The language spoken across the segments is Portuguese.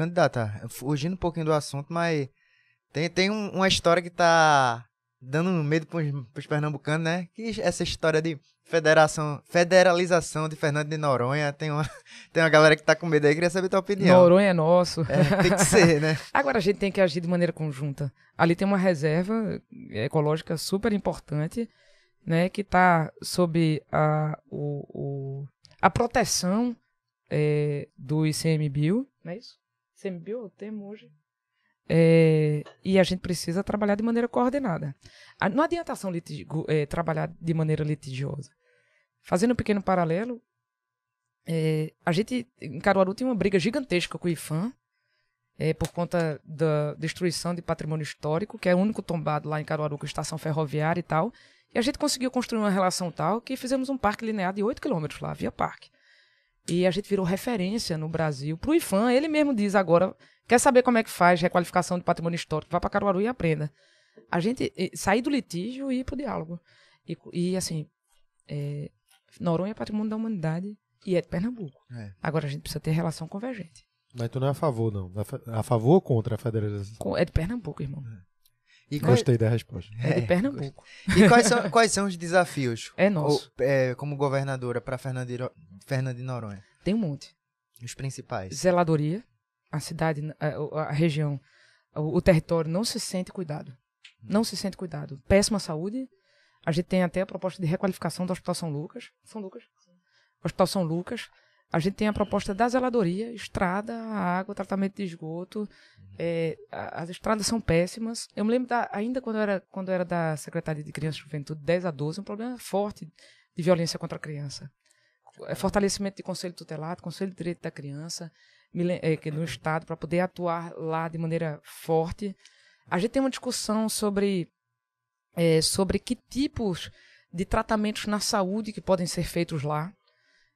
Candidata, fugindo um pouquinho do assunto, mas tem, tem um, uma história que tá dando medo pros, pros pernambucanos, né? Que essa história de federação, federalização de Fernando de Noronha, tem uma, tem uma galera que tá com medo aí, queria saber tua opinião. Noronha é nosso. É, tem que ser, né? Agora a gente tem que agir de maneira conjunta. Ali tem uma reserva ecológica super importante, né? Que tá sob a, o, o a proteção é, do ICMBio, não é isso? Você me viu hoje? É, e a gente precisa trabalhar de maneira coordenada. Ah, não adianta ação litigio, é, trabalhar de maneira litigiosa. Fazendo um pequeno paralelo, é, a gente em Caruaru tem uma briga gigantesca com o IFAM é, por conta da destruição de patrimônio histórico, que é o único tombado lá em Caruaru com é estação ferroviária e tal. E a gente conseguiu construir uma relação tal que fizemos um parque linear de 8 quilômetros lá, via parque. E a gente virou referência no Brasil para o IFAM. Ele mesmo diz agora, quer saber como é que faz requalificação de patrimônio histórico, vá para Caruaru e aprenda. A gente sair do litígio e ir para o diálogo. E, e assim, é, Noronha é patrimônio da humanidade e é de Pernambuco. É. Agora a gente precisa ter relação convergente. Mas tu não é a favor, não. A favor ou contra a federação? É de Pernambuco, irmão. É. E Gostei qual... da resposta. É, é de Pernambuco. E quais são, quais são os desafios? É nosso. Ou, é, como governadora para Fernando Fernando Noronha? Tem um monte. Os principais? Zeladoria. A cidade, a, é, a região, o, o, território não se sente cuidado. Não se sente cuidado. Péssima saúde. A gente tem até a proposta de requalificação do Hospital São Lucas. São Lucas? Hospital São Lucas. A gente tem a proposta da zeladoria, estrada, água, tratamento de esgoto. É, as estradas são péssimas. Eu me lembro da, ainda quando eu era, quando eu era da Secretaria de crianças e Juventude, 10 a 12, um problema forte de violência contra a criança. É fortalecimento de conselho tutelado, conselho de direito da criança, no é, é Estado, para poder atuar lá de maneira forte. A gente tem uma discussão sobre, é, sobre que tipos de tratamentos na saúde que podem ser feitos lá.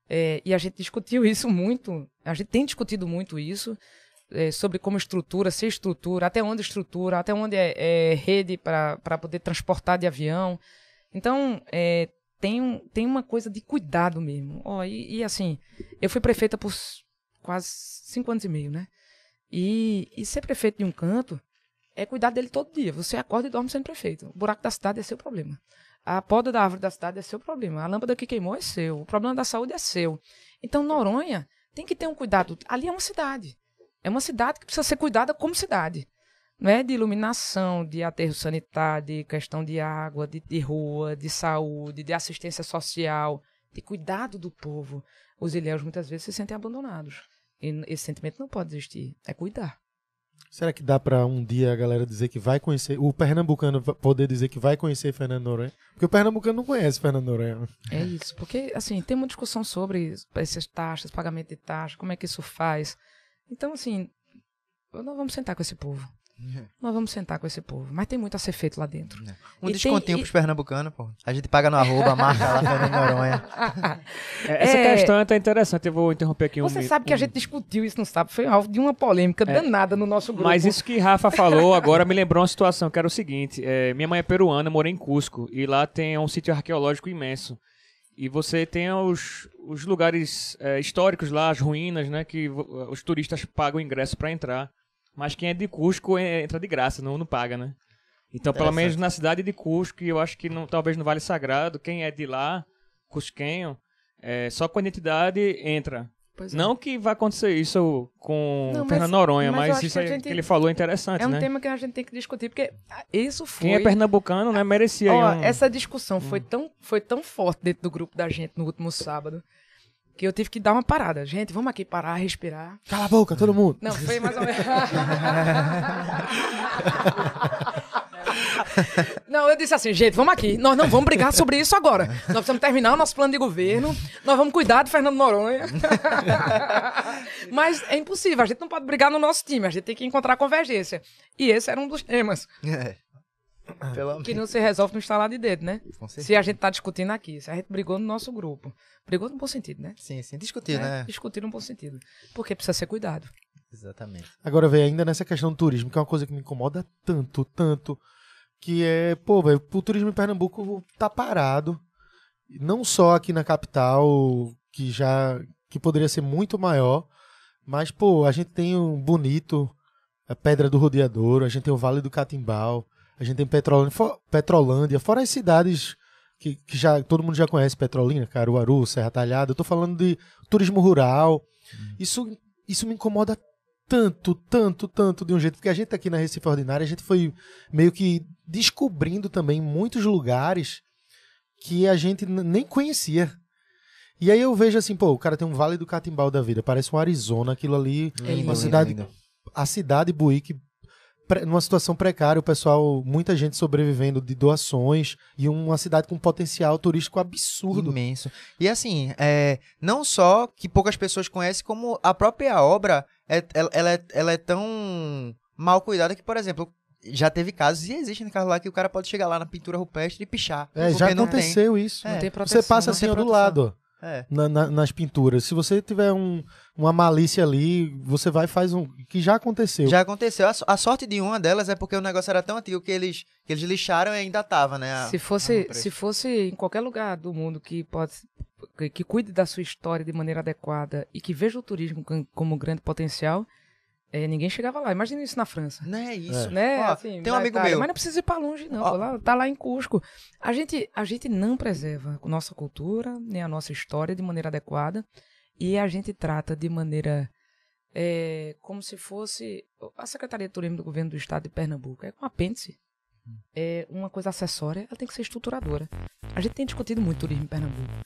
É, e a gente discutiu isso muito, a gente tem discutido muito isso, é, sobre como estrutura, se estrutura, até onde estrutura, até onde é, é rede para poder transportar de avião. Então, é, tem, um, tem uma coisa de cuidado mesmo. oh, e, e, assim, eu fui prefeita por quase cinco anos e meio, né? E, e ser prefeito de um canto é cuidar dele todo dia. Você acorda e dorme sendo prefeito. O buraco da cidade é seu problema. A poda da árvore da cidade é seu problema. A lâmpada que queimou é seu. O problema da saúde é seu. Então, Noronha tem que ter um cuidado. Ali é uma cidade. É uma cidade que precisa ser cuidada como cidade. é De iluminação, de aterro sanitário, de questão de água, de, de rua, de saúde, de assistência social, de cuidado do povo. Os ilhéus muitas vezes se sentem abandonados. E esse sentimento não pode existir. É cuidar. Será que dá para um dia a galera dizer que vai conhecer, o pernambucano poder dizer que vai conhecer Fernando Noronha? Porque o pernambucano não conhece Fernando Noronha. Né? É isso, porque assim, tem uma discussão sobre essas taxas, pagamento de taxa, como é que isso faz. Então, assim, nós vamos sentar com esse povo. É. Nós vamos sentar com esse povo. Mas tem muito a ser feito lá dentro. É. Um e descontinho tem, pros e... pernambucanos, pô. A gente paga no arroba, marca lá Fernando Noronha. é, essa é. questão tá interessante. Eu vou interromper aqui um Você sabe um... que a gente discutiu isso no sábado. Foi alvo de uma polêmica é. danada no nosso grupo. Mas isso que Rafa falou agora me lembrou uma situação que era o seguinte. minha mãe é peruana, mora em Cusco. E lá tem um sítio arqueológico imenso. E você tem os, os lugares é, históricos lá, as ruínas, né? Que os turistas pagam ingresso para entrar. Mas quem é de Cusco entra de graça, não, não paga, né? Então, pelo menos na cidade de Cusco, eu acho que não, talvez no Vale Sagrado, quem é de lá, cusquenho, é, só com a identidade entra. É. Não que vai acontecer isso com não, mas, Fernando Noronha, mas, mas isso que, gente, que, ele falou é interessante, É um né? tema que a gente tem que discutir, porque isso foi... Quem é pernambucano, né, merecia... Ó, um... Essa discussão hum. foi, tão, foi tão forte dentro do grupo da gente no último sábado, que eu tive que dar uma parada. Gente, vamos aqui parar, respirar. Cala a boca, todo mundo. Não, foi mais ou menos. Não, eu disse assim, gente, vamos aqui. Nós não vamos brigar sobre isso agora. Nós precisamos terminar o nosso plano de governo. Nós vamos cuidar de Fernando Noronha. Mas é impossível. A gente não pode brigar no nosso time. A gente tem que encontrar convergência. E esse era um dos temas. É. Pelo que não se resolve no instalar de dedo, né? Se a gente tá discutindo aqui, se a gente brigou no nosso grupo. Brigou no bom sentido, né? Sim, sim. Discutir, né? né? Discutir no bom sentido. Porque precisa ser cuidado. Exatamente. Agora, vem ainda nessa questão do turismo, que é uma coisa que me incomoda tanto, tanto, que é, pô, velho, o turismo em Pernambuco tá parado. Não só aqui na capital, que já que poderia ser muito maior, mas, pô, a gente tem um bonito, a Pedra do Rodeador, a gente tem o Vale do Catimbau, a gente tem Petrolândia, for, Petrolândia fora as cidades que, que, já todo mundo já conhece, Petrolina, Caruaru, Serra Talhada. Eu tô falando de turismo rural. Hum. Isso, isso me incomoda tanto, tanto, tanto de um jeito, porque a gente aqui na Recife Ordinária, a gente foi meio que descobrindo também muitos lugares que a gente nem conhecia. E aí eu vejo assim, pô, o cara tem um Vale do Catimbau da vida, parece um Arizona, aquilo ali, é uma cidade, lindo. a cidade Buíque numa situação precária, o pessoal, muita gente sobrevivendo de doações e uma cidade com potencial turístico absurdo. Imenso. E assim, é, não só que poucas pessoas conhecem, como a própria obra, é, ela, ela, é, ela é tão mal cuidada que, por exemplo, já teve casos, e existe existem carro lá que o cara pode chegar lá na pintura rupestre e pichar. É, já aconteceu tem. isso. É. Você passa assim do lado. É. Na, na, nas pinturas. Se você tiver um, uma malícia ali, você vai e faz um. Que já aconteceu. Já aconteceu. A, a, sorte de uma delas é porque o negócio era tão antigo que eles, que eles lixaram e ainda tava, né? A, se, fosse, se fosse em qualquer lugar do mundo que pode. Que, que cuide da sua história de maneira adequada e que veja o turismo como grande potencial, é, ninguém chegava lá. Imagina isso na França. Não né, é isso. É. Né? Ó, assim, tem um amigo meu. Mas não precisa ir para longe, não. Lá, tá lá em Cusco. A gente, a gente não preserva nossa cultura, nem a nossa história de maneira adequada. E a gente trata de maneira é, como se fosse. A Secretaria de Turismo do Governo do Estado de Pernambuco é um apêndice. É uma coisa acessória, ela tem que ser estruturadora. A gente tem discutido muito turismo em Pernambuco.